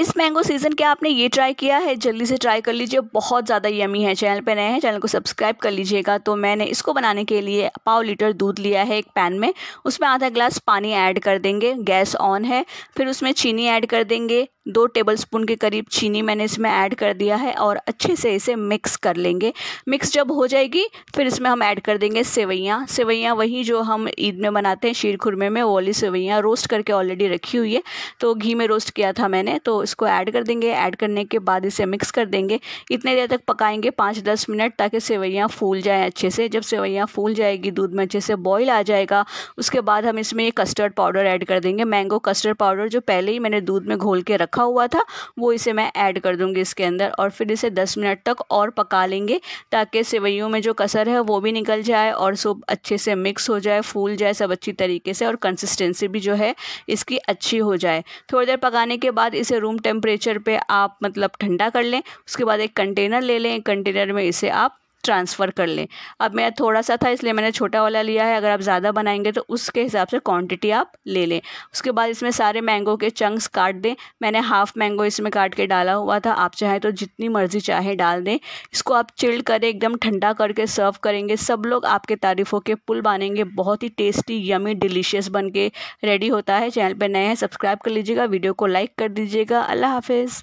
इस mango season के आपने ये ट्राई किया है जल्दी से ट्राई कर लीजिए बहुत ज़्यादा यमी है चैनल पे नए हैं चैनल को सब्सक्राइब कर लीजिएगा तो मैंने इसको बनाने के लिए पाव लीटर दूध लिया है एक पैन में उसमें आधा ग्लास पानी ऐड कर देंगे गैस ऑन है फिर उसमें चीनी ऐड कर देंगे दो टेबलस्पून के करीब चीनी मैंने इसमें ऐड कर दिया है और अच्छे से इसे मिक्स कर लेंगे मिक्स जब हो जाएगी फिर इसमें हम ऐड कर देंगे सेवैयाँ सेवैयाँ वही जो हम ईद में बनाते हैं शीर खुरमे में वो वाली सेवैयाँ रोस्ट करके ऑलरेडी रखी हुई है तो घी में रोस्ट किया था मैंने तो इसको ऐड कर देंगे ऐड करने के बाद इसे मिक्स कर देंगे इतने देर तक पकाएंगे पाँच दस मिनट ताकि सेवैयाँ फूल जाएँ अच्छे से जब सेवैयाँ फूल जाएगी दूध में अच्छे से बॉयल आ जाएगा उसके बाद हम इसमें कस्टर्ड पाउडर ऐड कर देंगे मैंगो कस्टर्ड पाउडर जो पहले ही मैंने दूध में घोल के रखा रखा हुआ था वो इसे मैं ऐड कर दूँगी इसके अंदर और फिर इसे दस मिनट तक और पका लेंगे ताकि सेवैयों में जो कसर है वो भी निकल जाए और सब अच्छे से मिक्स हो जाए फूल जाए सब अच्छी तरीके से और कंसिस्टेंसी भी जो है इसकी अच्छी हो जाए थोड़ी देर पकाने के बाद इसे रूम टेम्परेचर पर आप मतलब ठंडा कर लें उसके बाद एक कंटेनर ले लें कंटेनर में इसे आप ट्रांसफ़र कर लें अब मेरा थोड़ा सा था इसलिए मैंने छोटा वाला लिया है अगर आप ज़्यादा बनाएंगे तो उसके हिसाब से क्वांटिटी आप ले लें उसके बाद इसमें सारे मैंगो के चंक्स काट दें मैंने हाफ़ मैंगो इसमें काट के डाला हुआ था आप चाहें तो जितनी मर्ज़ी चाहे डाल दें इसको आप चिल्ड करें एकदम ठंडा करके सर्व करेंगे सब लोग आपके तारीफ़ों के पुल बनेंगे बहुत ही टेस्टी यमी डिलीशियस बन के रेडी होता है चैनल पर नए हैं सब्सक्राइब कर लीजिएगा वीडियो को लाइक कर दीजिएगा अल्लाह हाफिज़